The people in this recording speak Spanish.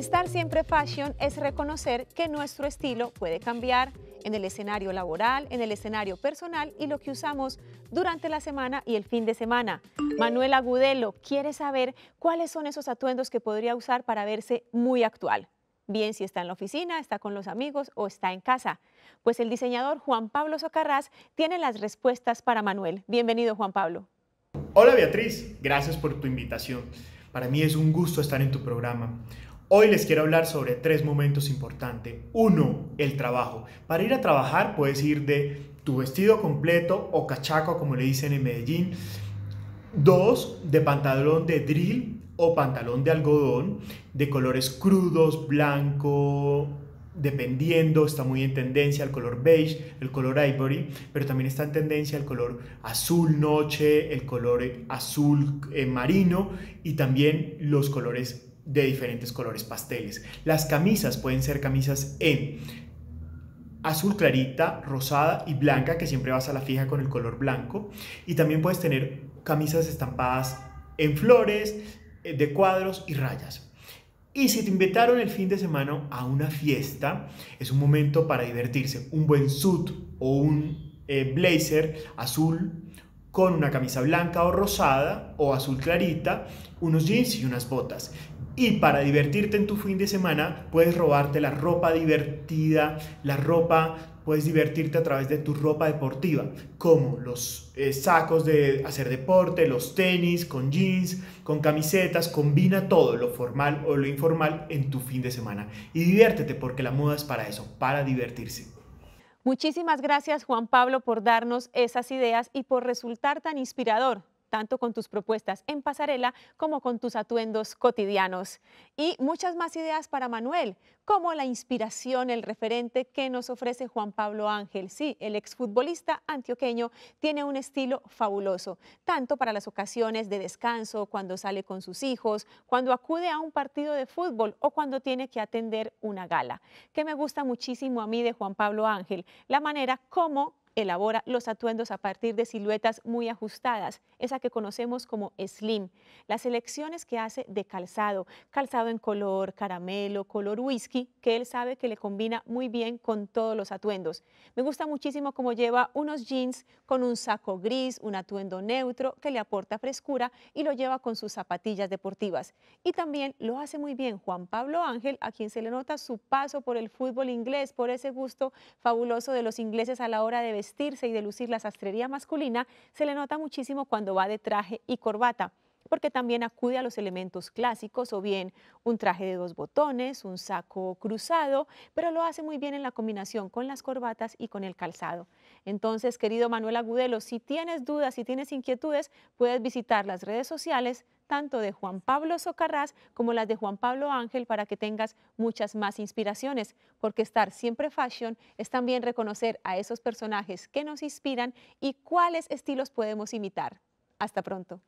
Estar siempre fashion es reconocer que nuestro estilo puede cambiar en el escenario laboral, en el escenario personal y lo que usamos durante la semana y el fin de semana. Manuel Agudelo quiere saber cuáles son esos atuendos que podría usar para verse muy actual. Bien si está en la oficina, está con los amigos o está en casa. Pues el diseñador Juan Pablo Socarrás tiene las respuestas para Manuel. Bienvenido Juan Pablo. Hola Beatriz, gracias por tu invitación. Para mí es un gusto estar en tu programa. Hoy les quiero hablar sobre tres momentos importantes. Uno, el trabajo. Para ir a trabajar puedes ir de tu vestido completo o cachaco, como le dicen en Medellín. Dos, de pantalón de drill o pantalón de algodón, de colores crudos, blanco, dependiendo, está muy en tendencia el color beige, el color ivory, pero también está en tendencia el color azul noche, el color azul eh, marino y también los colores de diferentes colores pasteles. Las camisas pueden ser camisas en azul clarita, rosada y blanca, que siempre vas a la fija con el color blanco. Y también puedes tener camisas estampadas en flores, eh, de cuadros y rayas. Y si te invitaron el fin de semana a una fiesta, es un momento para divertirse. Un buen suit o un eh, blazer azul con una camisa blanca o rosada o azul clarita, unos jeans y unas botas. Y para divertirte en tu fin de semana, puedes robarte la ropa divertida, la ropa, puedes divertirte a través de tu ropa deportiva, como los eh, sacos de hacer deporte, los tenis, con jeans, con camisetas, combina todo, lo formal o lo informal, en tu fin de semana. Y diviértete porque la moda es para eso, para divertirse. Muchísimas gracias Juan Pablo por darnos esas ideas y por resultar tan inspirador tanto con tus propuestas en pasarela como con tus atuendos cotidianos. Y muchas más ideas para Manuel, como la inspiración, el referente que nos ofrece Juan Pablo Ángel. Sí, el exfutbolista antioqueño tiene un estilo fabuloso, tanto para las ocasiones de descanso, cuando sale con sus hijos, cuando acude a un partido de fútbol o cuando tiene que atender una gala. Que me gusta muchísimo a mí de Juan Pablo Ángel, la manera como elabora los atuendos a partir de siluetas muy ajustadas, esa que conocemos como slim. Las elecciones que hace de calzado, calzado en color caramelo, color whisky, que él sabe que le combina muy bien con todos los atuendos. Me gusta muchísimo cómo lleva unos jeans con un saco gris, un atuendo neutro que le aporta frescura y lo lleva con sus zapatillas deportivas. Y también lo hace muy bien Juan Pablo Ángel, a quien se le nota su paso por el fútbol inglés, por ese gusto fabuloso de los ingleses a la hora de vestirse y de lucir la sastrería masculina se le nota muchísimo cuando va de traje y corbata porque también acude a los elementos clásicos o bien un traje de dos botones, un saco cruzado, pero lo hace muy bien en la combinación con las corbatas y con el calzado. Entonces, querido Manuel Agudelo, si tienes dudas, y tienes inquietudes, puedes visitar las redes sociales tanto de Juan Pablo Socarrás como las de Juan Pablo Ángel para que tengas muchas más inspiraciones, porque estar siempre fashion es también reconocer a esos personajes que nos inspiran y cuáles estilos podemos imitar. Hasta pronto.